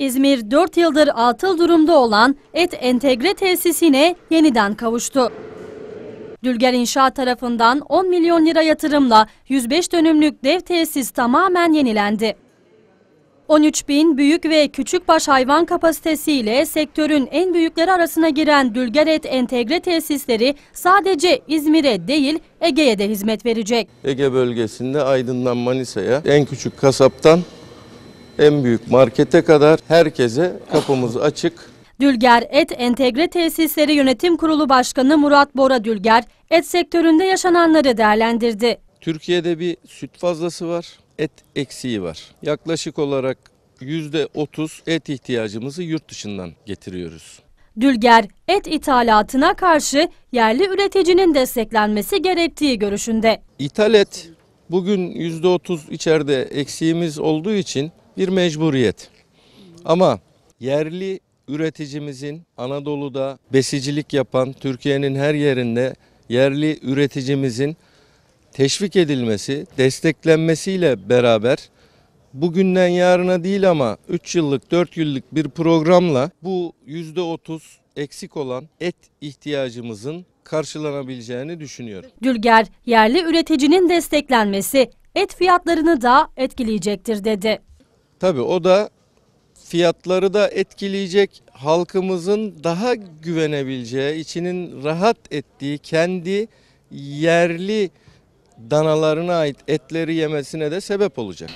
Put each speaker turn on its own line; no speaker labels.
İzmir 4 yıldır atıl durumda olan Et Entegre tesisine yeniden kavuştu. Dülger İnşaat tarafından 10 milyon lira yatırımla 105 dönümlük dev tesis tamamen yenilendi. 13 bin büyük ve küçük baş hayvan kapasitesiyle sektörün en büyükleri arasına giren Dülger Et Entegre tesisleri sadece İzmir'e değil Ege'ye de hizmet verecek.
Ege bölgesinde Aydın'dan Manisa'ya en küçük kasaptan en büyük markete kadar herkese kapımız açık.
Dülger Et Entegre Tesisleri Yönetim Kurulu Başkanı Murat Bora Dülger, et sektöründe yaşananları değerlendirdi.
Türkiye'de bir süt fazlası var, et eksiği var. Yaklaşık olarak %30 et ihtiyacımızı yurt dışından getiriyoruz.
Dülger, et ithalatına karşı yerli üreticinin desteklenmesi gerektiği görüşünde.
İthal et bugün %30 içeride eksiğimiz olduğu için bir mecburiyet. Ama yerli üreticimizin Anadolu'da besicilik yapan Türkiye'nin her yerinde yerli üreticimizin teşvik edilmesi, desteklenmesiyle beraber bugünden yarına değil ama 3 yıllık 4 yıllık bir programla bu %30 eksik olan et ihtiyacımızın karşılanabileceğini düşünüyorum.
Dülger yerli üreticinin desteklenmesi et fiyatlarını da etkileyecektir dedi.
Tabii o da fiyatları da etkileyecek, halkımızın daha güvenebileceği, içinin rahat ettiği, kendi yerli danalarına ait etleri yemesine de sebep olacak.